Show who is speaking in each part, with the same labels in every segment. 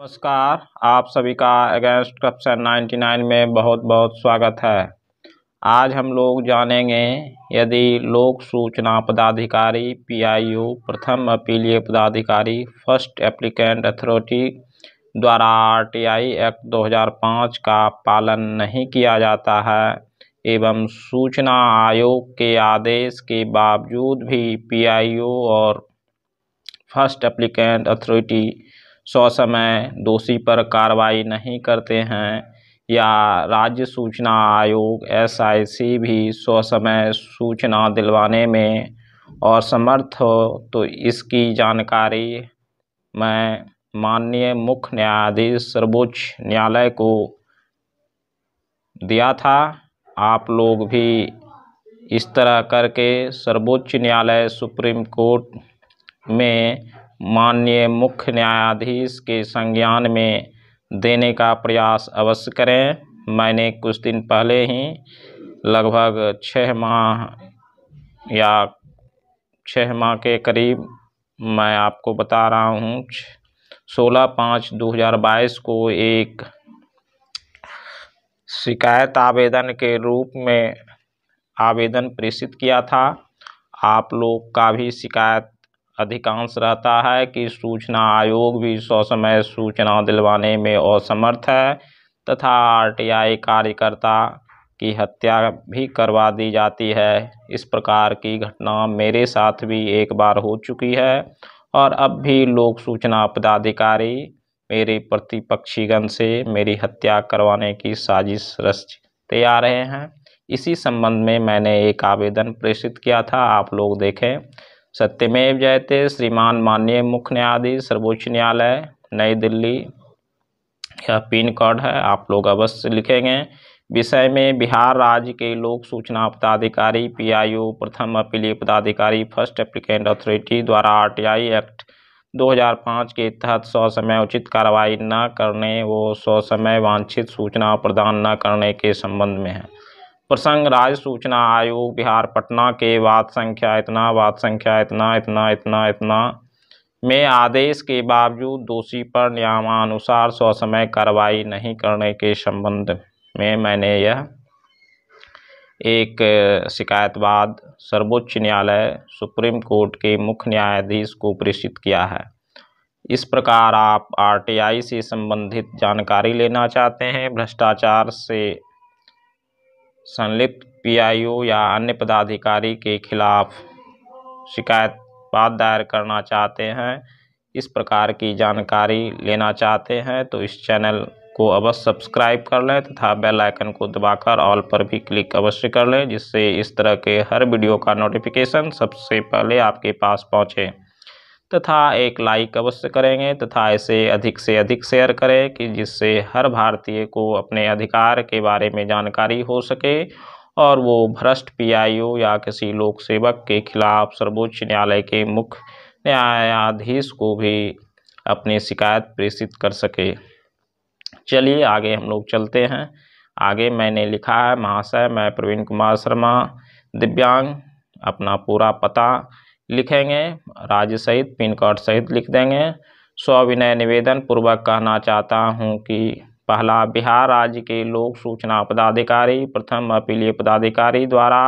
Speaker 1: नमस्कार आप सभी का अगेंस्ट करप्शन 99 में बहुत बहुत स्वागत है आज हम लोग जानेंगे यदि लोक सूचना पदाधिकारी पीआईयू प्रथम अपीलीय पदाधिकारी फर्स्ट एप्लीकेंट अथॉरिटी द्वारा आरटीआई एक्ट 2005 का पालन नहीं किया जाता है एवं सूचना आयोग के आदेश के बावजूद भी पीआईयू और फर्स्ट एप्लीकेंट अथॉरिटी ससमय दोषी पर कार्रवाई नहीं करते हैं या राज्य सूचना आयोग एस आई सी भी ससमय सूचना दिलवाने में और समर्थ हो तो इसकी जानकारी मैं माननीय मुख्य न्यायाधीश सर्वोच्च न्यायालय को दिया था आप लोग भी इस तरह करके सर्वोच्च न्यायालय सुप्रीम कोर्ट में माननीय मुख्य न्यायाधीश के संज्ञान में देने का प्रयास अवश्य करें मैंने कुछ दिन पहले ही लगभग छः माह या छः माह के करीब मैं आपको बता रहा हूँ सोलह पाँच दो हज़ार बाईस को एक शिकायत आवेदन के रूप में आवेदन प्रेषित किया था आप लोग का भी शिकायत अधिकांश रहता है कि सूचना आयोग भी समय सूचना दिलवाने में असमर्थ है तथा आरटीआई कार्यकर्ता की हत्या भी करवा दी जाती है इस प्रकार की घटना मेरे साथ भी एक बार हो चुकी है और अब भी लोक सूचना पदाधिकारी मेरे प्रतिपक्षीगण से मेरी हत्या करवाने की साजिश रचते आ रहे हैं इसी संबंध में मैंने एक आवेदन प्रेषित किया था आप लोग देखें सत्यमेव जयते श्रीमान माननीय मुख्य न्यायाधीश सर्वोच्च न्यायालय नई दिल्ली यह पिन कोड है आप लोग अवश्य लिखेंगे विषय में बिहार राज्य के लोक सूचना पदाधिकारी पीआईओ प्रथम अपीलीय पदाधिकारी फर्स्ट एप्लीकेंट अथॉरिटी द्वारा आरटीआई एक्ट 2005 के तहत ससमय उचित कार्रवाई न करने व समय वांछित सूचना प्रदान न करने के संबंध में है प्रसंग राज्य सूचना आयोग बिहार पटना के वाद संख्या इतना वाद संख्या इतना इतना इतना इतना में आदेश के बावजूद दोषी पर नियमानुसार स्वसमय कार्रवाई नहीं करने के संबंध में मैंने यह एक शिकायत बाद सर्वोच्च न्यायालय सुप्रीम कोर्ट के मुख्य न्यायाधीश को प्रेषित किया है इस प्रकार आप आरटीआई से संबंधित जानकारी लेना चाहते हैं भ्रष्टाचार से संलिप्त पीआईओ या अन्य पदाधिकारी के खिलाफ शिकायत बात दायर करना चाहते हैं इस प्रकार की जानकारी लेना चाहते हैं तो इस चैनल को अवश्य सब्सक्राइब कर लें तथा बेल आइकन को दबाकर ऑल पर भी क्लिक अवश्य कर लें जिससे इस तरह के हर वीडियो का नोटिफिकेशन सबसे पहले आपके पास पहुंचे तथा एक लाइक अवश्य करेंगे तथा इसे अधिक से अधिक शेयर करें कि जिससे हर भारतीय को अपने अधिकार के बारे में जानकारी हो सके और वो भ्रष्ट पीआईओ या किसी लोक सेवक के खिलाफ सर्वोच्च न्यायालय के मुख्य न्यायाधीश को भी अपनी शिकायत प्रेषित कर सके चलिए आगे हम लोग चलते हैं आगे मैंने लिखा है महाशय मैं प्रवीण कुमार शर्मा दिव्यांग अपना पूरा पता लिखेंगे राज्य सहित पिन कोड सहित लिख देंगे स्वाभिनय निवेदन पूर्वक कहना चाहता हूँ कि पहला बिहार राज्य के लोक सूचना पदाधिकारी प्रथम अपीलीय पदाधिकारी द्वारा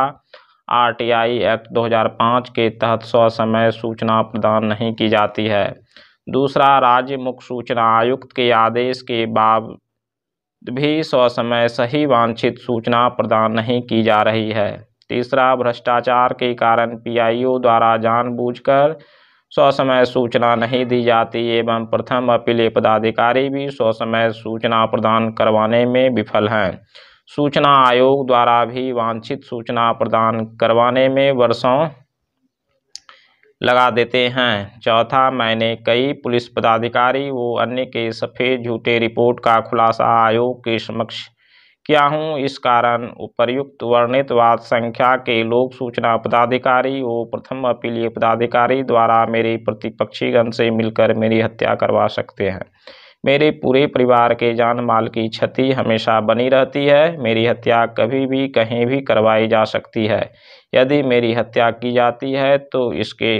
Speaker 1: आरटीआई एक्ट 2005 के तहत समय सूचना प्रदान नहीं की जाती है दूसरा राज्य मुख्य सूचना आयुक्त के आदेश के बाद भी समय सही वांछित सूचना प्रदान नहीं की जा रही है तीसरा भ्रष्टाचार के कारण पीआईओ द्वारा जानबूझकर स्वसमय सूचना नहीं दी जाती एवं प्रथम अपीलीय पदाधिकारी भी स्वसमय सूचना प्रदान करवाने में विफल हैं सूचना आयोग द्वारा भी वांछित सूचना प्रदान करवाने में वर्षों लगा देते हैं चौथा मैंने कई पुलिस पदाधिकारी व अन्य के सफ़ेद झूठे रिपोर्ट का खुलासा आयोग के समक्ष क्या हूँ इस कारण उपर्युक्त वाद संख्या के लोक सूचना पदाधिकारी व प्रथम अपीलीय पदाधिकारी द्वारा मेरे प्रतिपक्षीगण से मिलकर मेरी हत्या करवा सकते हैं मेरे पूरे परिवार के जान माल की क्षति हमेशा बनी रहती है मेरी हत्या कभी भी कहीं भी करवाई जा सकती है यदि मेरी हत्या की जाती है तो इसके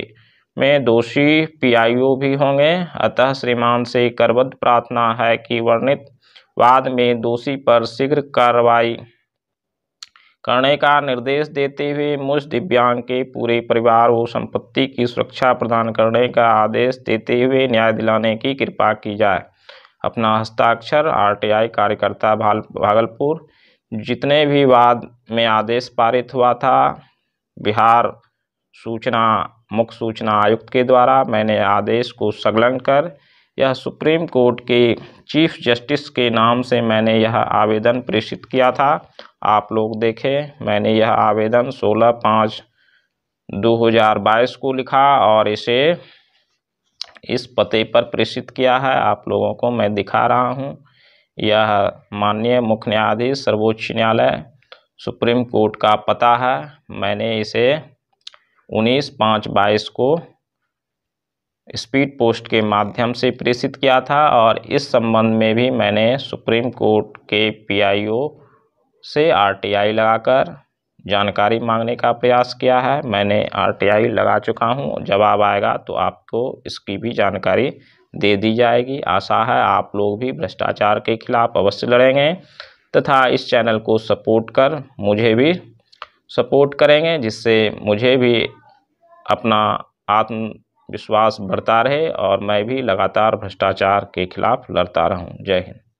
Speaker 1: में दोषी पीआईओ भी होंगे अतः श्रीमान से करबद्ध प्रार्थना है कि वर्णित वाद में दोषी पर शीघ्र कार्रवाई करने का निर्देश देते हुए मुझ दिव्यांग के पूरे परिवार और संपत्ति की सुरक्षा प्रदान करने का आदेश देते हुए न्याय दिलाने की कृपा की जाए अपना हस्ताक्षर आरटीआई कार्यकर्ता भागलपुर जितने भी वाद में आदेश पारित हुआ था बिहार सूचना मुख्य सूचना आयुक्त के द्वारा मैंने आदेश को संलग्न कर यह सुप्रीम कोर्ट के चीफ जस्टिस के नाम से मैंने यह आवेदन प्रेषित किया था आप लोग देखें मैंने यह आवेदन 16 पाँच 2022 को लिखा और इसे इस पते पर प्रेषित किया है आप लोगों को मैं दिखा रहा हूँ यह माननीय मुख्य न्यायाधीश सर्वोच्च न्यायालय सुप्रीम कोर्ट का पता है मैंने इसे उन्नीस पाँच बाईस को स्पीड पोस्ट के माध्यम से प्रेषित किया था और इस संबंध में भी मैंने सुप्रीम कोर्ट के पीआईओ से आरटीआई लगाकर जानकारी मांगने का प्रयास किया है मैंने आरटीआई लगा चुका हूं जवाब आएगा तो आपको इसकी भी जानकारी दे दी जाएगी आशा है आप लोग भी भ्रष्टाचार के खिलाफ अवश्य लड़ेंगे तथा इस चैनल को सपोर्ट कर मुझे भी सपोर्ट करेंगे जिससे मुझे भी अपना आत्म विश्वास बढ़ता रहे और मैं भी लगातार भ्रष्टाचार के खिलाफ लड़ता रहूँ जय हिंद